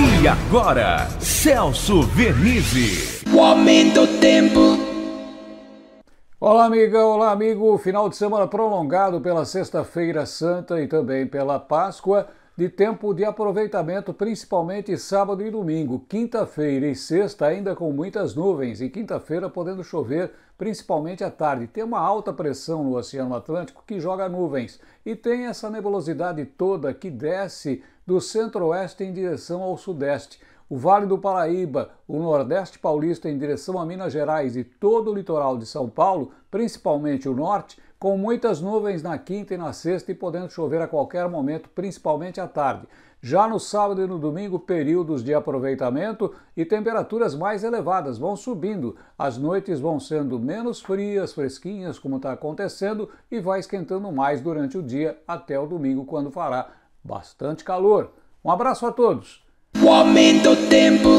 E agora, Celso Vernizzi. O aumento do tempo. Olá, amiga, olá, amigo. Final de semana prolongado pela Sexta-feira Santa e também pela Páscoa, de tempo de aproveitamento, principalmente sábado e domingo. Quinta-feira e sexta, ainda com muitas nuvens, e quinta-feira podendo chover, principalmente à tarde. Tem uma alta pressão no Oceano Atlântico que joga nuvens, e tem essa nebulosidade toda que desce do centro-oeste em direção ao sudeste, o Vale do Paraíba, o Nordeste Paulista em direção a Minas Gerais e todo o litoral de São Paulo, principalmente o norte, com muitas nuvens na quinta e na sexta e podendo chover a qualquer momento, principalmente à tarde. Já no sábado e no domingo, períodos de aproveitamento e temperaturas mais elevadas vão subindo. As noites vão sendo menos frias, fresquinhas, como está acontecendo, e vai esquentando mais durante o dia até o domingo, quando fará bastante calor. Um abraço a todos. O aumento tempo.